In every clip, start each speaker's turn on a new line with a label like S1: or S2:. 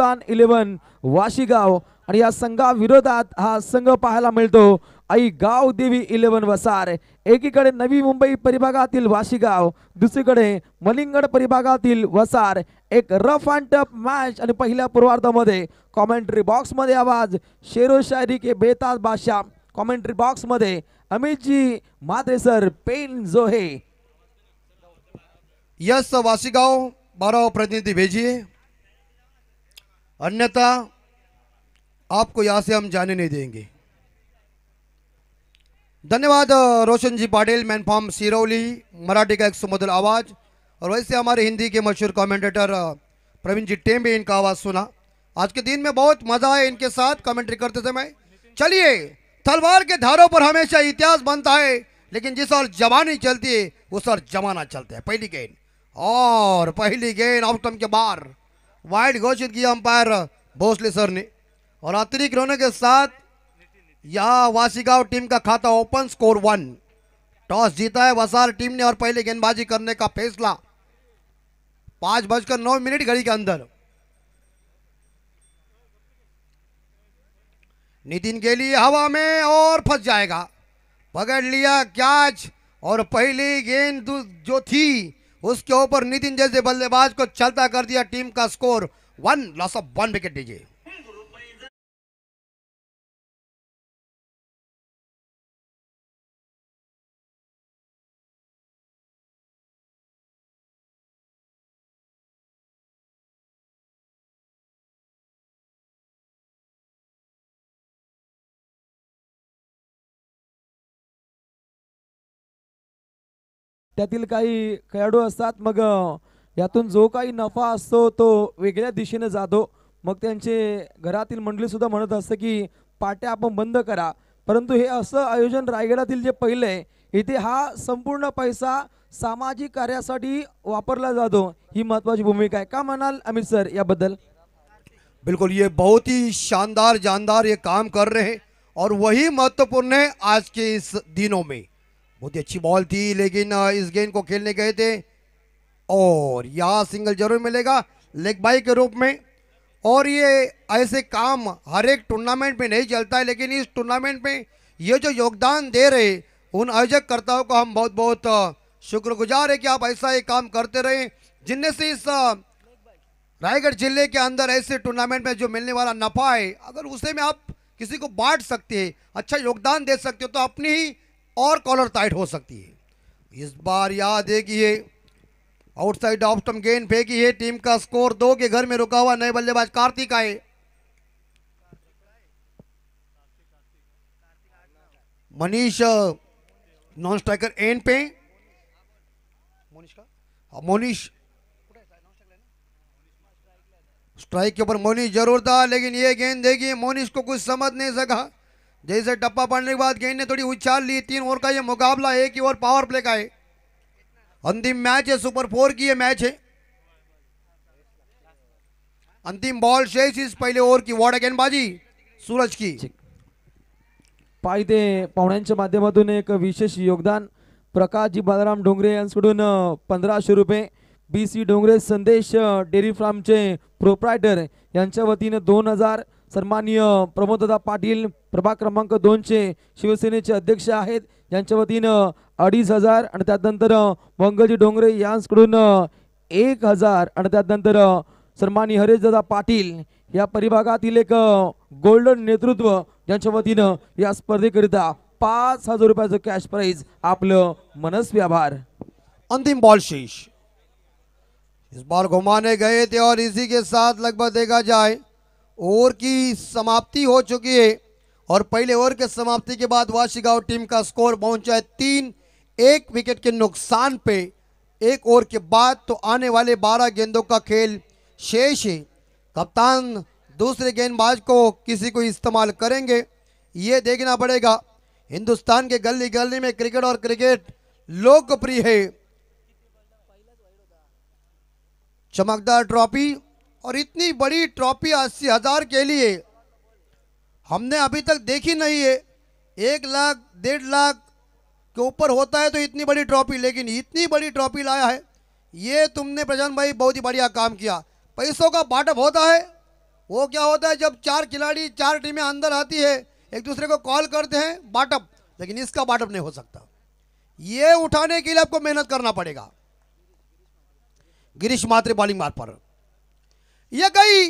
S1: Hindustan eleven वाशिगाव आणि या संघाविरोधात हा संघ पाहायला मिळतो आई गाव देवी इलेव्हन वसार एकीकडे नवी मुंबई परिभागातील वाशिगाव दुसरीकडे मलिंगड परिभागातील वसार एक रफ अँड टफ मॅच आणि पहिल्या पूर्वार्धामध्ये कॉमेंट्री बॉक्समध्ये आवाज शेरो शायरी के बेताज बादशाह कॉमेंट्री बॉक्समध्ये अमितजी मात्रेसर पेन जोहे
S2: यस वाशिगाव बाराव प्रतिनिधी भेजी अन्यथा आपको यहां से हम जाने नहीं देंगे धन्यवाद रोशन जी पाटिल मैन फॉर्म सिरौली मराठी का एक सुमधुर आवाज़ और वैसे हमारे हिंदी के मशहूर कमेंटेटर प्रवीण जी टेम भी इनका आवाज़ सुना आज के दिन में बहुत मज़ा है इनके साथ कमेंट्री करते समय चलिए तलवार के धारों पर हमेशा इतिहास बनता है लेकिन जिस और जवानी चलती है उस और जमाना चलता है पहली गेंद और पहली गेंद आउटम के बाहर वाइड घोषित किया अंपायर भोसले सर ने और अतिरिक्त होने के साथ यह वासीगांव टीम का खाता ओपन स्कोर वन टॉस जीता है वसार टीम ने और पहले गेंदबाजी करने का फैसला पांच बजकर नौ मिनट घड़ी के अंदर नितिन के लिए हवा में और फंस जाएगा पकड़ लिया कैच और पहली गेंद जो थी उसके ऊपर नितिन जैसे बल्लेबाज को चलता कर दिया टीम का score one loss of
S3: one wicket दीजिए त्यातील काही
S1: खेळाडू असतात मग यातून जो काही नफा असतो तो वेगळ्या दिशेने जातो मग त्यांचे घरातील मंडळी सुद्धा म्हणत असतं की पाट्या आपण बंद करा परंतु हे असं आयोजन रायगडातील जे पहिले इथे हा संपूर्ण पैसा सामाजिक कार्यासाठी वापरला जातो ही महत्वाची भूमिका आहे का म्हणाल अमित सर याबद्दल
S2: बिलकुल ये बहुत ही शानदार जानदार ये काम कर रहे हैं और वही महत्वपूर्ण है आज के इस दिनों में बहुत ही अच्छी बॉल थी लेकिन इस गेंद को खेलने गए थे और यह सिंगल जरूर मिलेगा लेग बाई के रूप में और ये ऐसे काम हर एक टूर्नामेंट में नहीं चलता है लेकिन इस टूर्नामेंट में ये जो योगदान दे रहे उन आयोजककर्ताओं को हम बहुत बहुत शुक्रगुजार है कि आप ऐसा ही काम करते रहे जिनने से इस रायगढ़ जिले के अंदर ऐसे टूर्नामेंट में जो मिलने वाला नफा है अगर उसे में आप किसी को बांट सकते हैं अच्छा योगदान दे सकते हो तो अपनी ही और कॉलर टाइट हो सकती है इस बार याद देखिए आउटसाइड ऑफ स्टम गेंद फेंकी है टीम का स्कोर दो के घर में रुका हुआ नए बल्लेबाज कार्तिक आए मनीष नॉन स्ट्राइकर एन पे मोनिश मोनिश स्ट्राइक के ऊपर मोनिश जरूर था लेकिन ये गेंद देखिए मोनिश को कुछ समझ नहीं सका जैसे टप्पा पड़ने के बाद गेंद ने थोड़ी उछाल ली तीन ओवर का ये मुकाबला एक ही ओवर पावर प्ले का है अंतिम मैच है सुपर फोर की ये मैच है अंतिम बॉल शेष इस पहले ओवर की वॉर्ड गेंदबाजी सूरज की पायदे
S1: पाहुण्यांच्या माध्यमातून एक विशेष योगदान प्रकाश जी बालाराम डोंगरे यांच्याकडून पंधराशे रुपये बी सी डोंगरे संदेश डेअरी फार्मचे प्रोप्रायटर यांच्या वतीनं दोन हजार सन्माननीय प्रमोददा पाटील प्रभाग क्रमांक दोनचे शिवसेनेचे अध्यक्ष आहेत यांच्या वतीनं अडीच हजार आणि त्यानंतर मंगजी डोंगरे यांकडून एक हजार आणि त्यानंतर सन्मानी हरेशदा पाटील या परिभागातील एक गोल्डन नेतृत्व यांच्या वतीनं या स्पर्धेकरिता पाच हजार रुपयाचं कॅश प्राईज आपलं मनस्वी आभार अंतिम बॉल
S2: शेष इस बार घुमाने गए थे और इसी के साथ लगभग देखा जाए ओवर की समाप्ति हो चुकी है और पहले ओवर के समाप्ति के बाद वाशिगांव टीम का स्कोर पहुंचा है तीन एक विकेट के नुकसान पे एक ओवर के बाद तो आने वाले 12 गेंदों का खेल शेष है कप्तान दूसरे गेंदबाज को किसी को इस्तेमाल करेंगे ये देखना पड़ेगा हिंदुस्तान के गली गली में क्रिकेट और क्रिकेट लोकप्रिय है चमकदार ट्रॉफी और इतनी बड़ी ट्रॉफी अस्सी हज़ार के लिए हमने अभी तक देखी नहीं है एक लाख डेढ़ लाख के ऊपर होता है तो इतनी बड़ी ट्रॉफी लेकिन इतनी बड़ी ट्रॉफी लाया है ये तुमने प्रजान भाई बहुत ही बढ़िया काम किया पैसों का बाटअप होता है वो क्या होता है जब चार खिलाड़ी चार टीमें अंदर आती है एक दूसरे को कॉल करते हैं बाटअप लेकिन इसका बाटअप नहीं हो सकता ये उठाने के लिए आपको मेहनत करना पड़ेगा गिरीश मात्र बॉलिंग मार पर ये गई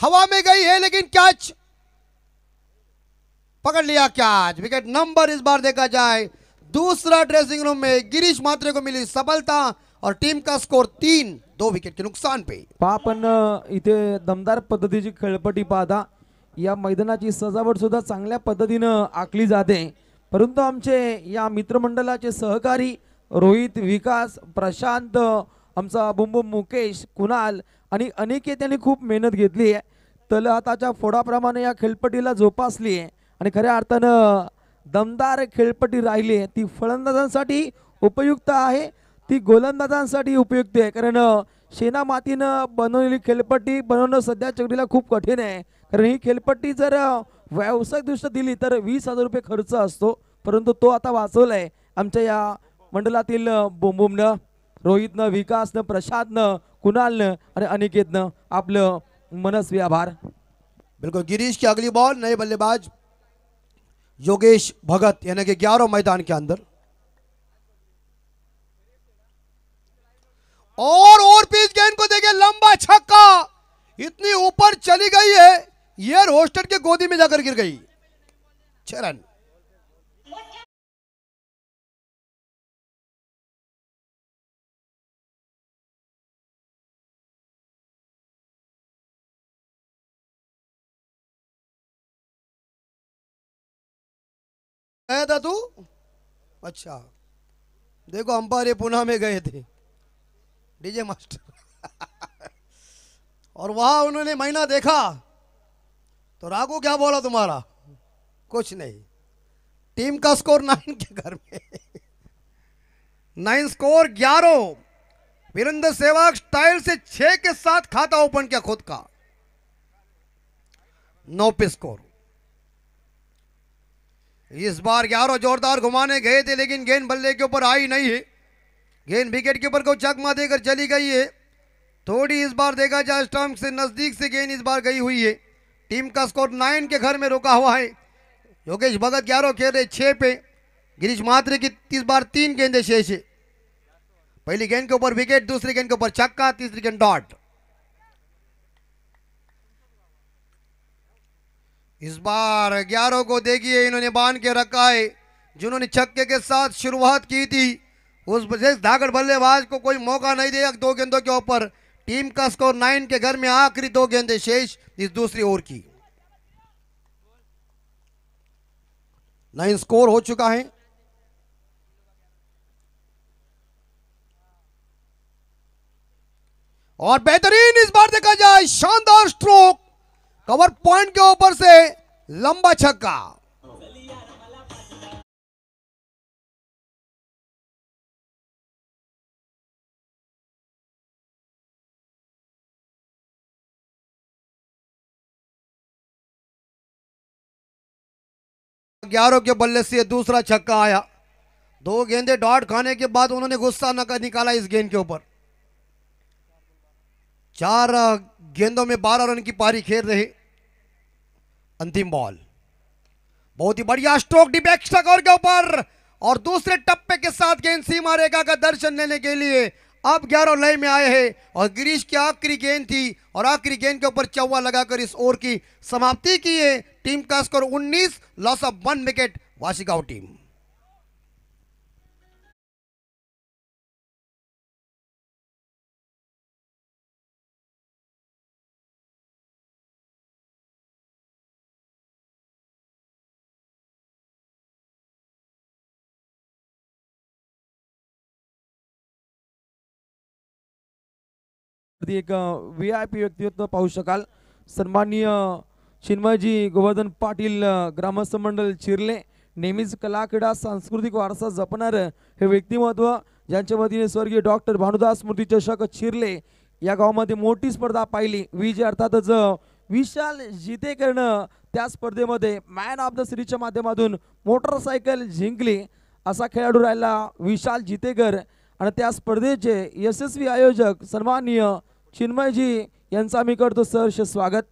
S2: हवा में गई है लेकिन कैच पकड़ लिया कैच विकेट नंबर इस बार देखा जाए दूसरा ड्रेसिंग रूम में गिरीश मात्रे को मिली सफलता और टीम का स्कोर तीन दो विकेट के नुकसान पे
S1: पापन इतने इथे दमदार पद्धतीची खेळपट्टी पाता या मैदानाची सजावट सुद्धा चांगल्या पद्धतीने आखली जाते परंतु आमचे या मित्रमंडळाचे सहकारी रोहित विकास प्रशांत आमचा बुमबुम मुकेश कुणाल आणि अनेके त्यांनी खूप मेहनत घेतली आहे आताच्या फोडाप्रमाणे या खेळपट्टीला जोपासली आहे आणि खऱ्या अर्थानं दमदार खेळपट्टी राहिली आहे ती फलंदाजांसाठी उपयुक्त आहे ती गोलंदाजांसाठी उपयुक्त आहे कारण शेना मातीनं बनवलेली खेळपट्टी बनवणं सध्या चकडीला खूप कठीण आहे कारण ही खेळपट्टी जर व्यावसायिकदृष्ट्या दिली तर वीस हजार रुपये खर्च असतो परंतु तो आता वाचवला आहे आमच्या या मंडळातील बोंबुमनं रोहित न विकास रोहितनं न प्रशांतनं कुणालनं आणि अनिकेतनं आपलं मनस्वी
S2: आभार बिल्कुल गिरीश की अगली बॉल नए बल्लेबाज योगेश भगत यानी कि ग्यारह मैदान के अंदर और और पीच गेंद को देखे लंबा छक्का इतनी ऊपर
S3: चली गई है ये रोस्टर के गोदी में जाकर गिर गई रन आया था तू अच्छा देखो हम पर पुणे में गए थे
S2: डीजे मास्टर और वहां उन्होंने महीना देखा तो राघू क्या बोला तुम्हारा कुछ नहीं टीम का स्कोर नाइन के घर में नाइन स्कोर ग्यारह वीरेंद्र सेवाग स्टाइल से छह के साथ खाता ओपन किया खुद का नौ पे स्कोर इस बार ग्यारह जोरदार घुमाने गए थे लेकिन गेंद बल्ले के ऊपर आई नहीं है गेंद विकेट के ऊपर को चकमा देकर चली गई है थोड़ी इस बार देखा जाए स्टम्प से नज़दीक से गेंद इस बार गई हुई है टीम का स्कोर नाइन के घर में रोका हुआ है योगेश भगत ग्यारह खेल रहे छः पे गिरीश मात्रे की इस बार तीन गेंदे शेष है पहली गेंद के ऊपर विकेट दूसरी गेंद के ऊपर छक्का तीसरी गेंद डॉट इस बार ग्यारह को देखिए इन्होंने बांध के रखा है जिन्होंने छक्के के साथ शुरुआत की थी उस धाकड़ बल्लेबाज को कोई मौका नहीं दिया दो गेंदों के ऊपर टीम का स्कोर नाइन के घर में आखिरी दो गेंदे शेष इस दूसरी ओवर की नाइन स्कोर हो चुका है और बेहतरीन इस बार देखा जाए शानदार स्ट्रोक
S3: कवर पॉइंट के ऊपर से लंबा छक्का ग्यारह के बल्ले से दूसरा छक्का आया दो गेंदे डॉट खाने के बाद उन्होंने गुस्सा न निकाला इस गेंद
S2: के ऊपर चार गेंदों में बारह रन की पारी खेल रही अंतिम बॉल बहुत ही बढ़िया स्ट्रोक डिपेक्षक और के ऊपर और दूसरे टप्पे के साथ गेंद सीमा रेखा का दर्शन लेने के लिए अब ग्यारह लय में आए हैं और गिरीश की आखिरी गेंद थी और आखिरी गेंद के ऊपर चौवा लगाकर इस ओवर की समाप्ति की है टीम का score 19 loss of one wicket वाशिकाओ
S3: टीम मध्ये एक व्ही आय पी व्यक्तिमत्व पाहू शकाल
S1: सन्माननीय चिन्मयजी गोवर्धन पाटील ग्रामस्थ मंडळ चिरले नेहमीच कलाक्रीडा सांस्कृतिक वारसा जपणारं हे व्यक्तिमत्व ज्यांच्या वतीने स्वर्गीय डॉक्टर भानुदास स्मृती चषक चिरले या गावामध्ये मोठी स्पर्धा पाहिली विजय अर्थातच विशाल जिते त्या स्पर्धेमध्ये मॅन ऑफ द सिरीजच्या माध्यमातून मोटरसायकल जिंकली असा खेळाडू राहिला विशाल जितेकर आणि त्या स्पर्धेचे यशस्वी आयोजक सन्माननीय चिन्मय यांचं आम्ही करतो सहर्ष स्वागत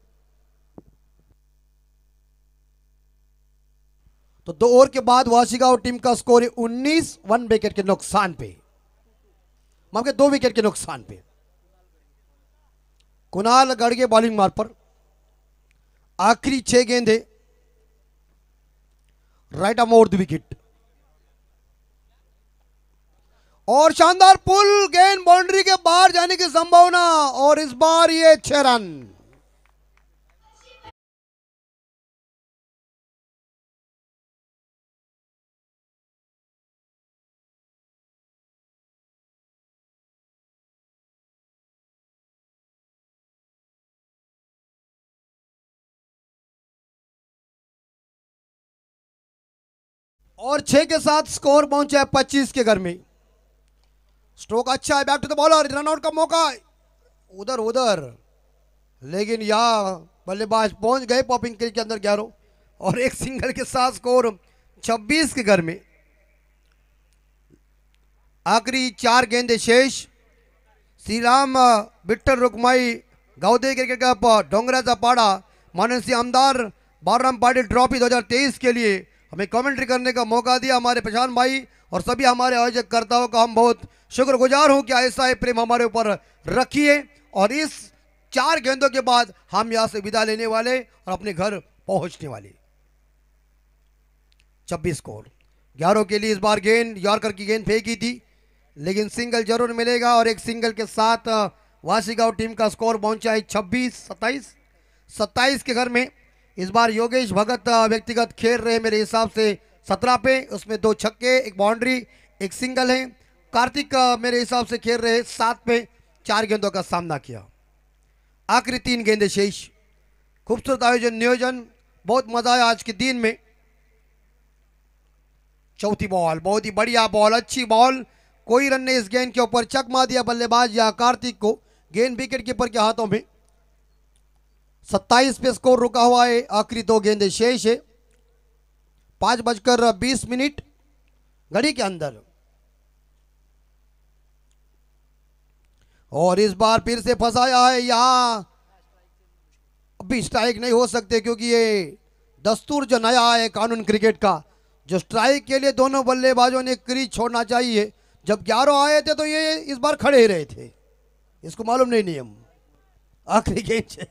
S2: तो दो ओवर के बाद और टीम का स्कोर है उन्नीस वन विकेट के नुकसान पे मान के दो विकेट के नुकसान पे कुणाल गड़गे बॉलिंग मार पर आखिरी छह गेंदे राइट अमोर द विकेट और शानदार पुल गेंद
S3: बाउंड्री के बाहर जाने की संभावना और इस बार ये छह रन और छह के साथ स्कोर पहुंचा है पच्चीस के घर में स्ट्रोक अच्छा है back
S2: to the bowler run out का मौका उधर उधर लेकिन यहाँ बल्लेबाज पहुंच गए पॉपिंग क्रिक के अंदर ग्यारह और एक सिंगल के साथ स्कोर 26 के घर में आखिरी चार गेंदे शेष श्री राम बिट्टर रुकमाई गौदे क्रिकेट कप डोंगराचा पाड़ा मानसी आमदार बाराम पाटिल ट्रॉफी 2023 के लिए हमें कमेंट्री करने का मौका दिया हमारे प्रशांत भाई और सभी हमारे आयोजककर्ताओं का हम बहुत शुक्रगुजार हूँ कि ऐसा ही प्रेम हमारे ऊपर रखिए और इस चार गेंदों के बाद हम यहाँ से विदा लेने वाले और अपने घर पहुंचने वाले छब्बीस स्कोर ग्यारह के लिए इस बार गेंद यॉर्कर की गेंद फेंकी थी लेकिन सिंगल जरूर मिलेगा और एक सिंगल के साथ वासीगांव टीम का स्कोर पहुंचा है छब्बीस सत्ताईस सत्ताईस के घर में इस बार योगेश भगत व्यक्तिगत खेल रहे मेरे हिसाब से सत्रह पे उसमें दो छक्के एक बाउंड्री एक सिंगल है कार्तिक मेरे हिसाब से खेल रहे सात पे चार गेंदों का सामना किया आखिरी तीन गेंदे शेष खूबसूरत आयोजन नियोजन बहुत मजा आया आज के दिन में चौथी बॉल बहुत ही बढ़िया बॉल अच्छी बॉल कोई रन ने इस गेंद के ऊपर चक मार दिया बल्लेबाज या कार्तिक को गेंद विकेट कीपर के हाथों में सत्ताईस पे स्कोर रुका हुआ है आखिरी दो गेंदे शेष है पांच बजकर बीस मिनट घड़ी के अंदर और इस बार फिर से फंसाया है यहाँ अभी स्ट्राइक नहीं हो सकते क्योंकि ये दस्तूर जो नया है कानून क्रिकेट का जो स्ट्राइक के लिए दोनों बल्लेबाजों ने क्रीज छोड़ना चाहिए जब ग्यारह आए थे तो ये इस बार खड़े ही रहे थे इसको मालूम नहीं नियम आखिरी गेंद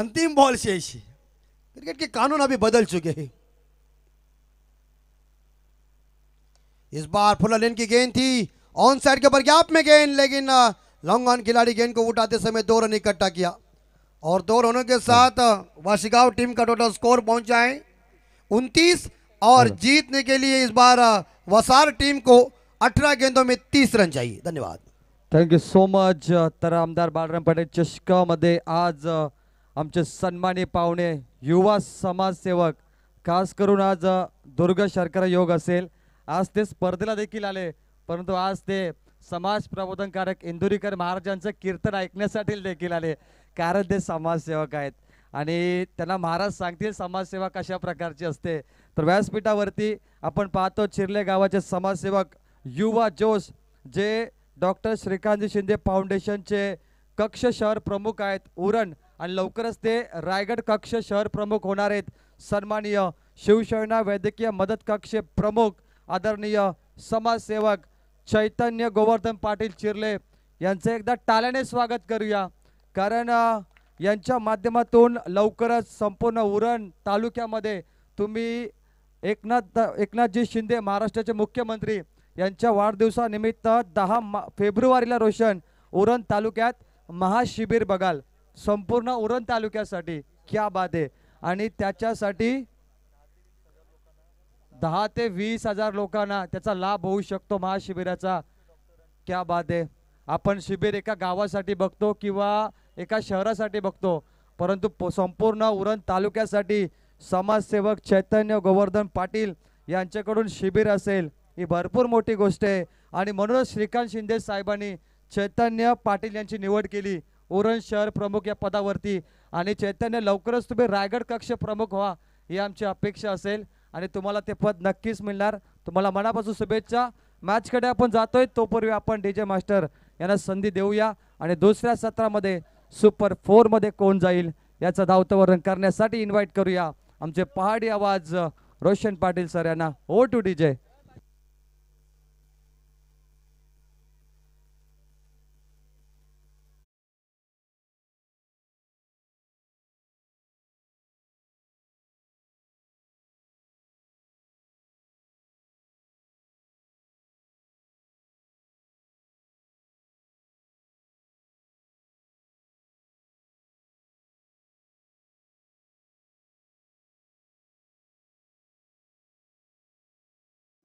S2: अंतिम बॉल शेष क्रिकेट के कानून अभी बदल चुके हैं इस बार फुला लेन की गेंद थी ऑन साइड के ऊपर गैप में गेंद लेकिन लॉन्ग ऑन खिलाड़ी गेंद को उठाते समय दो रन इकट्ठा किया और दो रनों के साथ वाशिगांव टीम का टोटल स्कोर पहुंचा है उनतीस और जीतने के लिए इस बार वसार टीम को अठारह गेंदों में तीस रन चाहिए धन्यवाद
S4: थैंक यू सो मच तर आमदार पटेल पाटील मध्य आज आमचे सन्मानी पाने युवा समाजसेवक खास करून आज दुर्ग शर्करा योग असेल आज ते स्पर्धेला देखील आले परंतु आज ते समाज प्रबोधनकारक इंदुरीकर महाराजांचं कीर्तन ऐकण्यासाठी देखील आले कारण ते समाजसेवक आहेत आणि त्यांना महाराज सांगतील समाजसेवा कशा प्रकारची असते तर व्यासपीठावरती आपण पाहतो चिरले गावाचे समाजसेवक युवा जोश जे डॉक्टर श्रीकांत शिंदे फाउंडेशनचे कक्ष शहर प्रमुख आहेत उरण आणि लवकरच ते रायगड कक्ष शहर प्रमुख होणार आहेत सन्माननीय शिवसेना वैद्यकीय मदत कक्ष प्रमुख आदरणीय समाजसेवक चैतन्य गोवर्धन पाटील चिरले यांचं एकदा टाल्याने स्वागत करूया कारण यांच्या माध्यमातून लवकरच संपूर्ण उरण तालुक्यामध्ये तुम्ही एकनाथ एकनाथजी शिंदे महाराष्ट्राचे मुख्यमंत्री यांच्या वाढदिवसानिमित्त दहा मा फेब्रुवारीला रोशन उरण तालुक्यात महाशिबिर बघाल संपूर्ण उरण तालुक्यासाठी क्या बात आहे आणि त्याच्यासाठी दहा ते वीस हजार लोकांना त्याचा लाभ होऊ शकतो महाशिबिराचा क्या बात आहे आपण शिबिर एका गावासाठी बघतो किंवा एका शहरासाठी बघतो परंतु संपूर्ण उरण तालुक्यासाठी समाजसेवक चैतन्य गोवर्धन पाटील यांच्याकडून शिबिर असेल ही भरपूर मोठी गोष्ट आहे आणि म्हणूनच श्रीकांत शिंदे साहेबांनी चैतन्य पाटील यांची निवड केली उरण शहर प्रमुख या पदावरती आणि चैतन्य लवकरच तुम्ही रायगड कक्ष प्रमुख व्हा ही आमची अपेक्षा असेल आणि तुम्हाला ते पद नक्कीच मिळणार तुम्हाला मनापासून शुभेच्छा मॅचकडे आपण जातोय तोपूर्वी आपण डी जे मास्टर यांना संधी देऊया आणि दुसऱ्या सत्रामध्ये सुपर फोरमध्ये कोण जाईल याचं धावतवरण करण्यासाठी इन्व्हाइट करूया आमचे पहाडी आवाज रोशन पाटील सर यांना ओ हो टू डी जे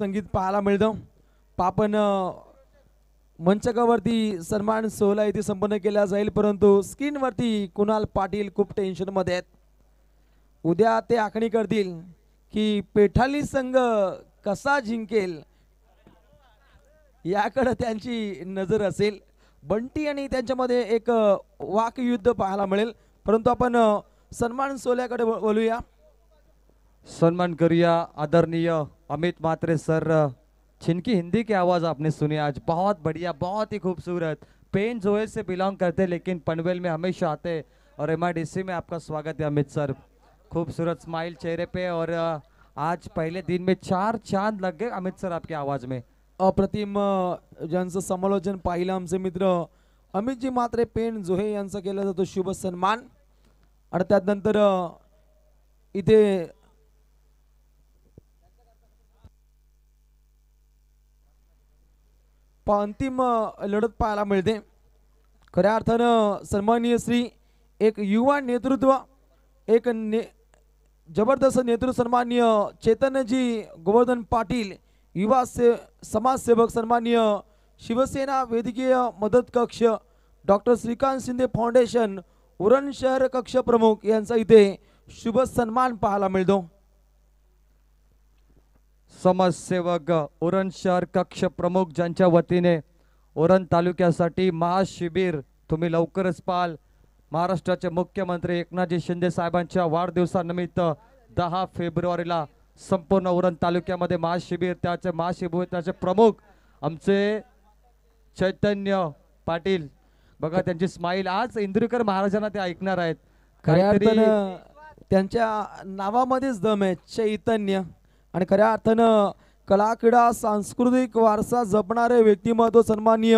S3: संगीत पाहायला मिळतं
S1: पापन मंचकावरती सन्मान सोहळा इथे संपन्न केला जाईल परंतु स्क्रीनवरती कुणाल पाटील खूप टेन्शनमध्ये आहेत उद्या ते आखणी करतील की पेठाली संघ कसा जिंकेल याकडे त्यांची नजर असेल बंटी आणि त्यांच्यामध्ये एक वाकयुद्ध पाहायला मिळेल परंतु आपण सन्मान सोहळ्याकडे बोलूया
S4: सन्मान करिया आदरणीय अमित मात्रे सर छिनकी हिंदी की आवाज़ आपने सुनी आज बहुत बढ़िया बहुत ही खूबसूरत पेन जोए से बिलोंग करते लेकिन पनवेल में हमेशा आते और एम में आपका स्वागत है अमित सर खूबसूरत स्माइल चेहरे पे और आज पहले दिन में चार चांद लग गए अमित सर आपकी आवाज में
S1: अप्रतिम ज्यांचं समालोचन पाहिलं आमचे मित्र अमित जी मात्रे पेन जोहे यांचा केला जातो शुभ सन्मान आणि त्यानंतर इथे प अंतिम लढत पाहायला मिळते खऱ्या अर्थानं सन्माननीय श्री एक युवा नेतृत्व एक ने जबरदस्त नेतृत्व सन्माननीय चेतनजी गोवर्धन पाटील युवा से समाजसेवक सन्माननीय शिवसेना वैद्यकीय मदत कक्ष डॉक्टर श्रीकांत शिंदे फाउंडेशन उरण शहर कक्ष प्रमुख यांचा इथे शुभ सन्मान पाहायला मिळतो
S4: समाजसेवक उरण शहर कक्ष प्रमुख ज्यांच्या वतीने उरण तालुक्यासाठी महाशिबिर तुम्ही लवकरच पाहाल महाराष्ट्राचे मुख्यमंत्री एकनाथजी शिंदे साहेबांच्या वाढदिवसानिमित्त दहा फेब्रुवारीला संपूर्ण उरण तालुक्यामध्ये महाशिबिर त्याचे महाशिबिर त्याचे प्रमुख आमचे चैतन्य पाटील बघा त्यांची स्माईल आज इंद्रिकर महाराजांना ते ऐकणार आहेत
S1: त्यांच्या नावामध्येच दम आहे चैतन्य आणि खऱ्या अर्थानं क्रीडा सांस्कृतिक वारसा जपणारे व्यक्तिमत्व सन्माननीय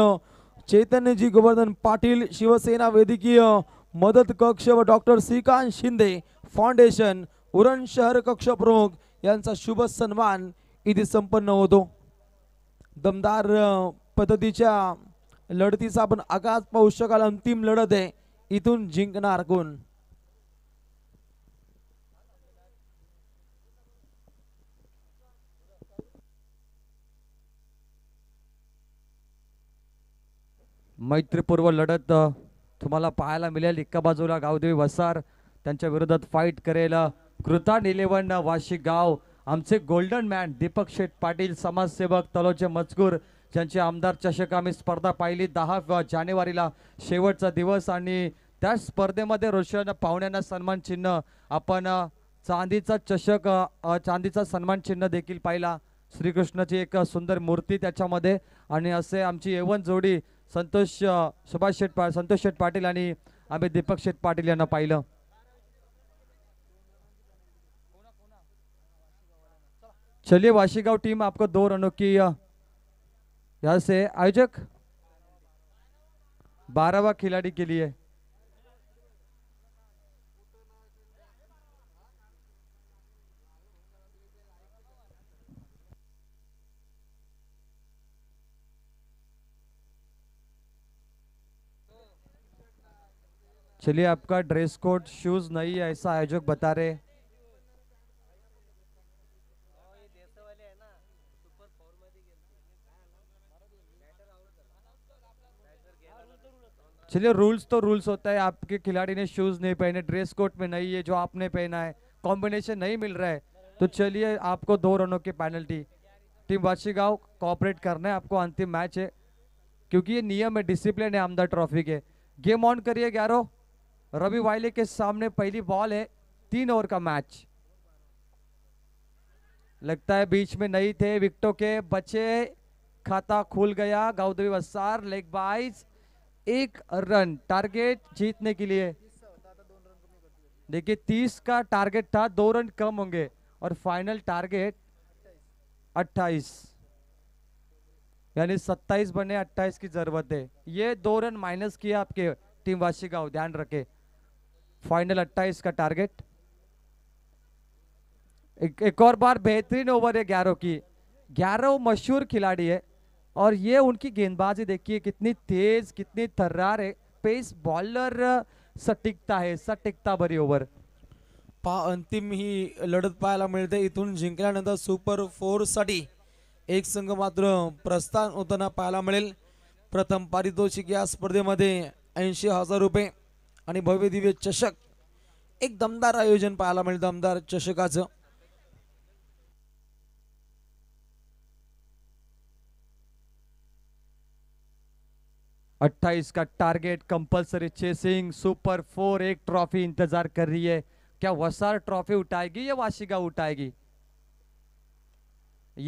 S1: चैतन्यजी गोवर्धन पाटील शिवसेना वैद्यकीय मदत कक्ष व डॉक्टर श्रीकांत शिंदे फाउंडेशन उरण शहर कक्ष प्रमुख यांचा शुभ सन्मान इथे संपन्न होतो दमदार पद्धतीच्या लढतीचा आपण आकाश पाहू शकाल अंतिम लढत आहे इथून जिंकणार कोण
S4: मैत्रीपूर्व लढत तुम्हाला पाहायला मिळेल एका बाजूला गावदेवी वसार त्यांच्या विरोधात फाईट करेल कृता इलेव्हन वाशी गाव आमचे गोल्डन मॅन दीपक शेठ पाटील समाजसेवक तलोचे मजकूर ज्यांचे आमदार चषक आम्ही स्पर्धा पाहिली दहा जानेवारीला शेवटचा दिवस आणि त्या स्पर्धेमध्ये रोशन पाहुण्यांना सन्मान चिन्ह आपण चांदीचा चषक चांदीचा सन्मान चिन्ह देखील पाहिला श्रीकृष्णाची एक सुंदर मूर्ती त्याच्यामध्ये आणि असे आमची एवन जोडी संतोष सुभाष शेठ पा संतोष शेठ पाटील आणि आम्ही दीपक शेठ पाटील यांना पाहिलं चलिए वाशीगाव टीम आपको दो रनों की या से आयोजक बारावा खिलाड़ी के लिए चलिए आपका ड्रेस कोड शूज नहीं है ऐसा आयोजक बता रहे चलिए रूल्स तो रूल्स होता है आपके खिलाड़ी ने शूज नहीं पहने ड्रेस कोड में नहीं है जो आपने पहना है कॉम्बिनेशन नहीं मिल रहा है तो चलिए आपको दो रनों की पेनल्टी टीम वाशीगांव कॉपरेट करना है आपको अंतिम मैच है क्योंकि ये नियम है डिसिप्लिन है आमदा ट्रॉफी के गेम ऑन करिए ग्यारह रवि वाइले के सामने पहली बॉल है तीन ओवर का मैच लगता है बीच में नहीं थे विकटों के बचे खाता खुल गया गौदवी वसार लेग बाइस एक रन टारगेट जीतने के लिए देखिए तीस का टारगेट था दो रन कम होंगे और फाइनल टारगेट अट्ठाईस यानी सत्ताईस बने अट्ठाईस की जरूरत है ये दो रन माइनस किया आपके टीम वासी का ध्यान रखे फाइनल 28 का टारगेट एक, एक और बार बेहतरीन ओवर है ग्यारह की ग्यारह मशहूर खिलाड़ी है और ये उनकी गेंदबाजी देखिए कितनी तेज कितनी थर्रार है पेस बॉलर सटिकता है सटिकता बरी ओवर पा अंतिम ही लड़त
S1: पाहायला मिळते इथून जिंकल्यानंतर सुपर साठी एक संघ मात्र प्रस्थान होताना पाहायला मिळेल प्रथम पारितोषिक या स्पर्धेमध्ये ऐंशी हजार रुपये आणि भव्य दिव्य चषक एक दमदार आयोजन पाहायला मिळेल दमदार चषकाचं
S4: 28 का target compulsory chasing super four एक ट्रॉफी इंतजार कर रही है क्या वसार ट्रॉफी उठाएगी या वाशिका उठाएगी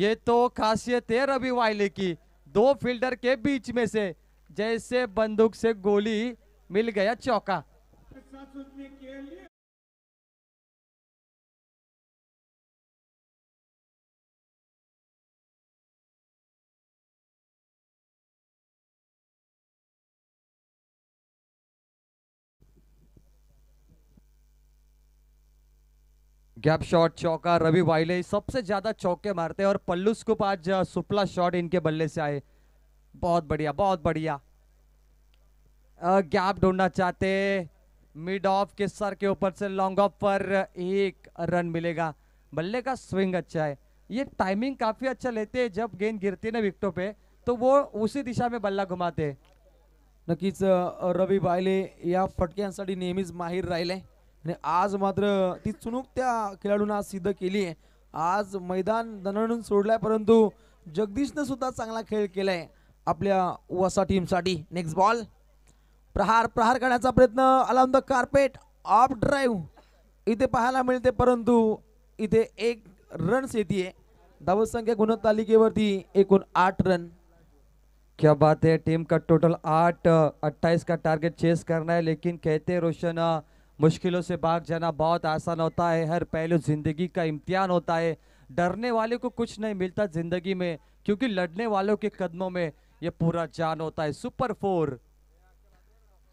S4: ये तो खासियत है रवि वायले की दो फील्डर के बीच में से जैसे बंदूक से गोली मिल गया
S3: चौका गैप शॉट
S4: चौका रवि वाइले सबसे ज्यादा चौके मारते हैं और पल्लू स्कूप आज सुपला शॉट इनके बल्ले से आए बहुत बढ़िया बहुत बढ़िया गैप ढूंढना चाहते मिड ऑफ के सर के ऊपर से लॉन्ग ऑफ पर एक रन मिलेगा बल्ले का स्विंग अच्छा है ये टाइमिंग काफी अच्छा लेते हैं जब गेंद गिरती ना विकटों पे तो वो उसी दिशा में बल्ला घुमाते नक्कीच रवि बायले या
S1: फटक्यांसाठी नेहमीच माहीर राहिले आणि आज मात्र ती चुणूक त्या खेळाडूंना सिद्ध केली आहे आज मैदान दणडून सोडलाय परंतु जगदीशनं सुद्धा चांगला खेळ केलाय आपल्या वसा टीमसाठी नेक्स्ट बॉल प्रहार प्रहार करण्याचा प्रयत्न along the carpet off drive इतने पहाय मिलते परंतु इतने
S4: एक संख्या गुण तालिके वरती एक आठ रन क्या बात है टीम का टोटल आठ अट्ठाईस का टारगेट चेस करना है लेकिन कहते रोशन मुश्किलों से भाग जाना बहुत आसान होता है हर पहलू जिंदगी का इम्तिहान होता है डरने वाले को कुछ नहीं मिलता जिंदगी में क्योंकि लड़ने वालों के कदमों में यह पूरा जान होता है सुपर फोर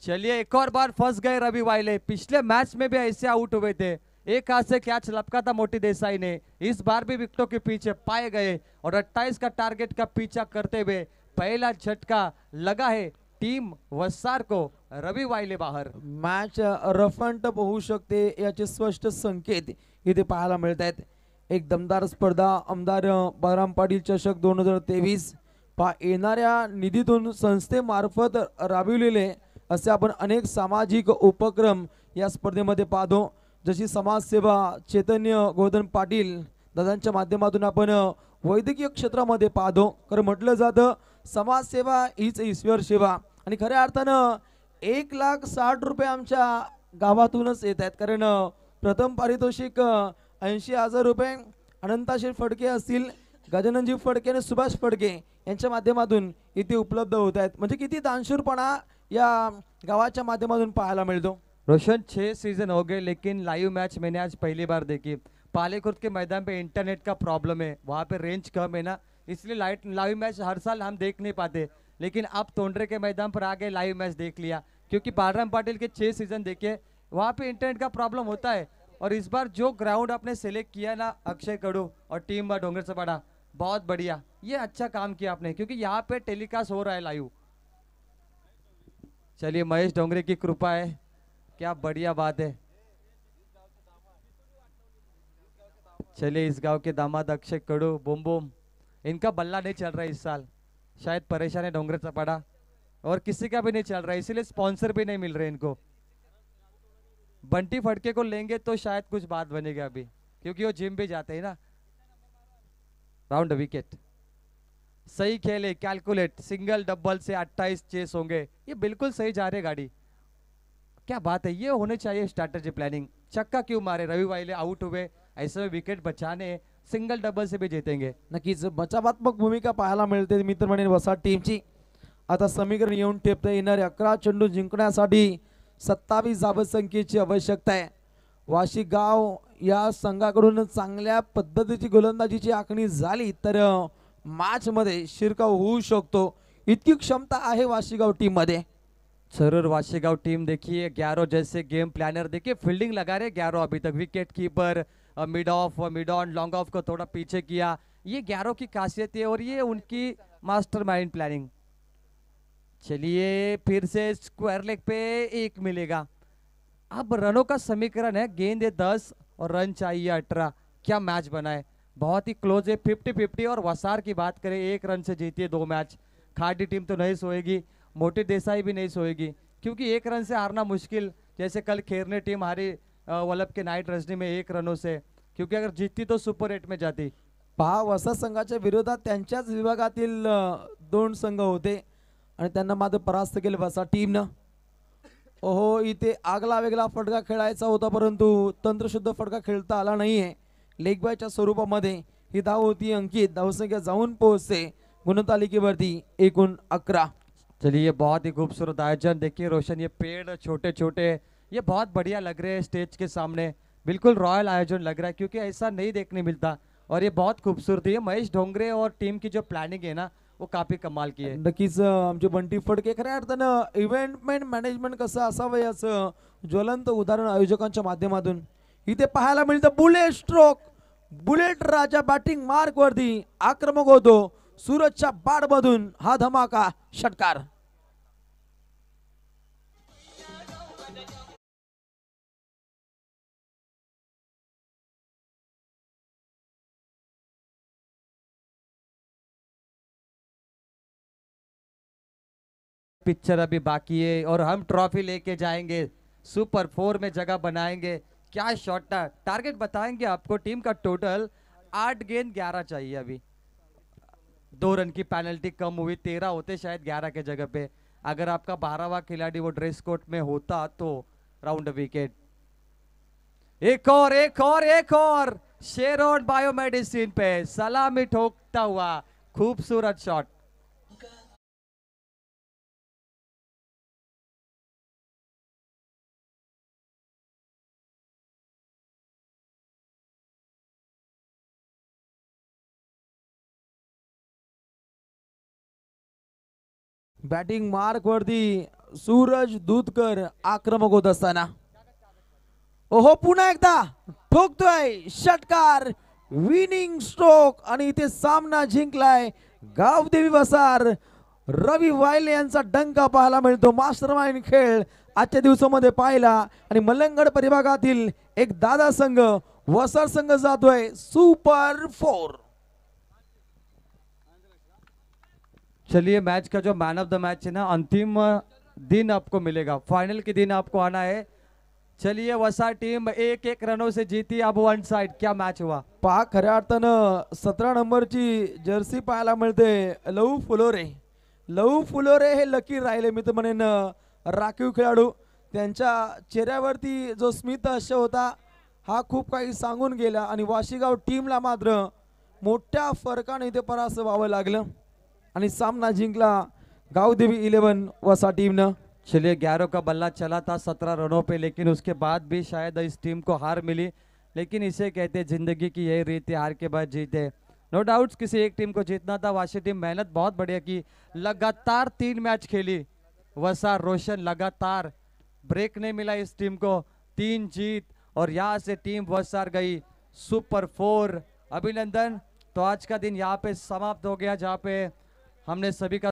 S4: चलिए एक और बार फंस गए रवि वाइले पिछले मैच में भी ऐसे आउट हुए थे एक हाथ से कैच लपका था मोटी देसाई ने इस बार भी विकटों के पीछे पाए गए और 28 का टारगेट का पीछा करते हुए पहला झटका लगा है टीम वसार को रवि वाइले बाहर
S1: मैच रफ अँड होऊ शकते याचे स्पष्ट संकेत इथे पाहायला मिलता है एक दमदार स्पर्धा आमदार बलराम पाटील चषक दोन हजार तेवीस पा येणाऱ्या निधीतून संस्थेमार्फत राबविलेले असे आपण अनेक सामाजिक उपक्रम या स्पर्धेमध्ये पाहतो जशी समाजसेवा चैतन्य गोधन पाटील दादांच्या माध्यमातून आपण वैद्यकीय क्षेत्रामध्ये पाहतो खरं म्हटलं जातं समाजसेवा हीच ईश्वर सेवा आणि खऱ्या अर्थानं एक लाख साठ रुपये आमच्या गावातूनच येत आहेत कारण प्रथम पारितोषिक ऐंशी हजार रुपये अनंताशी फडके असतील गजाननजी फडके आणि सुभाष फडके यांच्या माध्यमातून इथे उपलब्ध होत आहेत म्हणजे किती दानशूरपणा या गावाच्या माध्यमातून पाहायला
S4: मिळतो रोशन छः सीजन हो गए लेकिन लाइव मैच मैंने आज पहली बार देखी पालेखुर्द के मैदान पे इंटरनेट का प्रॉब्लम है वहाँ पे रेंज कम है ना इसलिए लाइट लाइव मैच हर साल हम देख नहीं पाते लेकिन आप तोंडरे के मैदान पर आ गए लाइव मैच देख लिया क्योंकि बालराम पाटिल के छः सीजन देखे वहाँ पे इंटरनेट का प्रॉब्लम होता है और इस बार जो ग्राउंड आपने सेलेक्ट किया ना अक्षय कड़ू और टीम डोंगर से बहुत बढ़िया ये अच्छा काम किया आपने क्योंकि यहाँ पे टेलीकास्ट हो रहा है लाइव चलिए महेश डोंगरे की कृपा है क्या बढ़िया बात है चलिए इस गांव के दामाद अक्षय कड़ू बोम बोम इनका बल्ला नहीं चल रहा है इस साल शायद परेशान है डोंगरे चपाड़ा और किसी का भी नहीं चल रहा है इसीलिए स्पॉन्सर भी नहीं मिल रहे इनको बंटी फटके को लेंगे तो शायद कुछ बात बनेगी अभी क्योंकि वो जिम भी जाते हैं ना राउंड विकेट सही खेले कैलकुलेट सिंगल डबल से 28 चेस होंगे ये बिल्कुल सही जा रहे गाड़ी क्या बात है ये होने चाहिए स्ट्रैटेजी प्लानिंग चक्का क्यों मारे रवि वाइले आउट हुए ऐसे में विकेट बचाने सिंगल डबल से भी जीतेंगे
S1: नक्कीच बचावात्मक भूमिका पाहायला मिळते मित्र म्हणे वसाट टीमची आता समीकरण येऊन टेपते येणारे अकरा चेंडू जिंकण्यासाठी सत्तावीस धावसंख्येची आवश्यकता आहे वाशी गाव या संघाकडून चांगल्या पद्धतीची गोलंदाजीची आखणी झाली तर मधे शिरकाव हो शकतो
S4: इतकी क्षमता आहे वाशिगाव टीममध्ये जरूर वाशिगाव टीम देखिए ग्यारह जैसे गेम प्लानर देखिए फील्डिंग लगा रहे ग्यारह अभी तक wicket keeper mid off mid on long off को थोड़ा पीछे किया ये ग्यारह की खासियत है और ये उनकी मास्टरमाइंड प्लानिंग चलिए फिर से स्क्वायर लेग पे एक मिलेगा अब रनों का समीकरण है गेंद है दस और रन चाहिए अठारह क्या मैच बनाए बहुत ही क्लोज है फिफ्टी फिफ्टी और वसार की बात करें एक रन से जीती है दो मैच खाडी टीम तो नहीं सोएगी मोटी देसाई भी नहीं सोएगी क्योंकि एक रन से हारना मुश्किल जैसे कल खेरने टीम हारी वल्लभ के नाईट रजनी में एक रनों से क्योंकि अगर जीतती तो सुपर एट में जाती
S1: पहा वसा संघाच्या विरोधात त्यांच्याच विभागातील दोन संघ होते आणि त्यांना मात्र परास्त केले वसा टीमनं ओहो इथे आगला वेगळा फटका खेळायचा होता परंतु तंत्रशुद्ध फटका खेळता आला नाही आहे बायच्या स्वरूपामध्ये ही धाव होती अंकित धावसंख्या जाऊन पोहोचते गुणतालिकेवरती
S4: एकूण अकरा चलिए ये बहुत ही खूबसूरत आयोजन देखिए रोशन ये पेड़ छोटे छोटे ये बहुत बढ़िया लग रहे हैं स्टेज के सामने बिल्कुल रॉयल आयोजन लग रहा है क्योंकि ऐसा नहीं देखने मिलता और ये बहुत खूबसूरत है महेश ढोंगरे और टीम की जो प्लानिंग है ना वो काफी कमाल की है
S1: नक्कीच आमचे बंटी फडके खऱ्या अर्थानं इव्हेंटमेंट मॅनेजमेंट कसं असावं याचं ज्वलंत उदाहरण आयोजकांच्या माध्यमातून इतने पहाय मिलते तो बुलेट स्ट्रोक बुलेट राजा बैटिंग मार्ग वरती आक्रमक सूरज ऐसी बाट मधुन
S3: हा धमाका षटकार पिक्चर अभी बाकी है और हम ट्रॉफी लेके जाएंगे
S4: सुपर फोर में जगह बनाएंगे क्या शॉट था टारगेट बताएंगे आपको टीम का टोटल आठ गेंद ग्यारह चाहिए अभी दो रन की पेनल्टी कम हुई तेरह होते शायद ग्यारह के जगह पे अगर आपका बारहवा खिलाड़ी वो ड्रेस कोट में होता तो राउंड विकेट एक और एक और एक और शेर
S3: बायोमेडिसिन पे सलामी ठोकता हुआ खूबसूरत शॉट बॅटिंग वरती सूरज दूधकर आक्रमक होत
S1: असताना ओहो पुन्हा एकदा ठोकतोय षटकार विनिंग स्ट्रोक आणि इथे सामना जिंकलाय गावदेवी वसार रवी वायले यांचा डंका पाहायला मिळतो मास्टर माइंड खेळ आजच्या दिवसामध्ये पाहिला आणि मलंगड परिभागातील एक दादा संघ वसार संघ जातोय
S4: सुपर फोर चलिए मैच का जो मैन ऑफ द मैच है ना अंतिम दिन आपको मिलेगा फाइनल के दिन आपको आना है चलिए वसा टीम एक एक रनों से जीती अब वन साइड क्या मॅच हुआ
S1: पहा खऱ्या अर्थानं सतरा नंबरची जर्सी पाहायला मिळते लहू फुलोरे लहू फुलोरे हे लकी राहिले मित्र म्हणेन राखीव खेळाडू त्यांच्या चेहऱ्यावरती जो स्मित अश होता हा खूप काही सांगून गेला आणि वाशिगाव टीमला मात्र मोठ्या फरकाने इथे परास व्हावं लागलं सामना
S4: जिंकला गाउदेवी इलेवन व सा टीम ने चलिए ग्यारह का बल्ला चला था सत्रह रनों पे लेकिन उसके बाद भी शायद इस टीम को हार मिली लेकिन इसे कहते जिंदगी की यही रीति हार के बाद जीते नो डाउट्स किसी एक टीम को जीतना था वाशी टीम मेहनत बहुत बढ़िया की लगातार तीन मैच खेली वसा रोशन लगातार ब्रेक नहीं मिला इस टीम को तीन जीत और यहाँ से टीम वसार गई सुपर फोर अभिनंदन तो आज का दिन यहाँ पे समाप्त हो गया जहाँ पे हमने सभी का